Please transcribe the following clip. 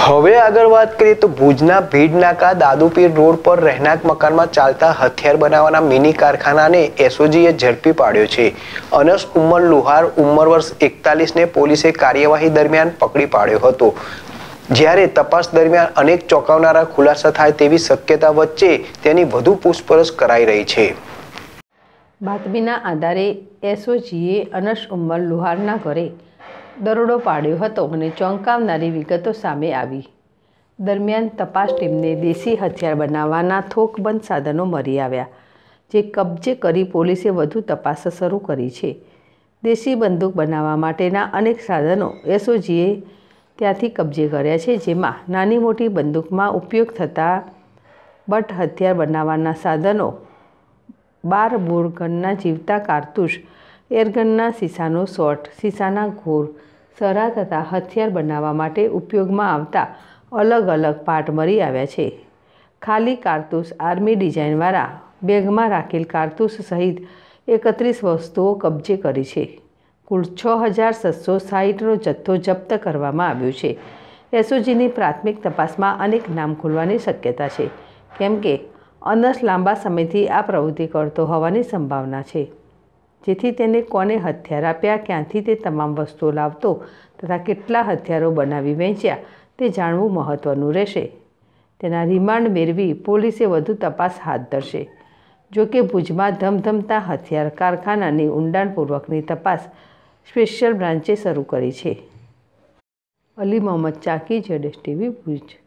હવે આગળ વાત કરીએ તો ભુજના ભીડ નાકા દાદુપીર રોડ પર રહેણાંક મકાનમાં ચાલતા હથિયાર બનાવવાના મિની કારખાનાને એસઓજીએ ઝડપી પાડ્યો છે અનસ ઉમર લુહાર ઉંમર વર્ષ એકતાલીસને પોલીસે કાર્યવાહી દરમિયાન પકડી પાડ્યો હતો જ્યારે તપાસ દરમિયાન અનેક ચોંકાવનારા ખુલાસા થાય તેવી શક્યતા વચ્ચે તેની વધુ પૂછપરછ કરાઈ રહી છે બાતમીના આધારે એસઓજીએ અનસ ઉમર લુહારના ઘરે દરોડો પાડ્યો હતો અને ચોંકાવનારી વિગતો સામે આવી દરમિયાન તપાસ ટીમને દેશી હથિયાર બનાવવાના થોકબંધ સાધનો મળી આવ્યા જે કબજે કરી પોલીસે વધુ તપાસ શરૂ કરી છે દેશી બંદૂક બનાવવા માટેના અનેક સાધનો એસઓજીએ ત્યાંથી કબજે કર્યા છે જેમાં નાની મોટી બંદૂકમાં ઉપયોગ થતા બટ હથિયાર બનાવવાના સાધનો બાર બોરગનના જીવતા કારતુશ એરગનના સીસાનો શોટ સીસાના ઘોર સરા તથા હથિયાર બનાવવા માટે ઉપયોગમાં આવતા અલગ અલગ પાર્ટ મળી આવ્યા છે ખાલી કારતૂસ આર્મી ડિઝાઇનવાળા બેગમાં રાખેલ કારતૂસ સહિત એકત્રીસ વસ્તુઓ કબજે કરી છે કુલ છ હજાર સત્સો સાહીઠનો જથ્થો જપ્ત કરવામાં આવ્યો છે એસઓજીની પ્રાથમિક તપાસમાં અનેક નામ ખુલવાની શક્યતા છે કેમ કે અનસ લાંબા સમયથી આ પ્રવૃત્તિ કરતો હોવાની સંભાવના છે જેથી તેને કોને હથિયાર આપ્યા ક્યાંથી તે તમામ વસ્તુઓ લાવતો તથા કેટલા હથિયારો બનાવી વેચ્યા તે જાણવું મહત્ત્વનું રહેશે તેના રિમાન્ડ મેળવી પોલીસે વધુ તપાસ હાથ ધરશે જોકે ભુજમાં ધમધમતા હથિયાર કારખાનાની ઊંડાણપૂર્વકની તપાસ સ્પેશિયલ બ્રાન્ચે શરૂ કરી છે અલી મોહમ્મદ ચાકી જેડેશ ટીવી ભુજ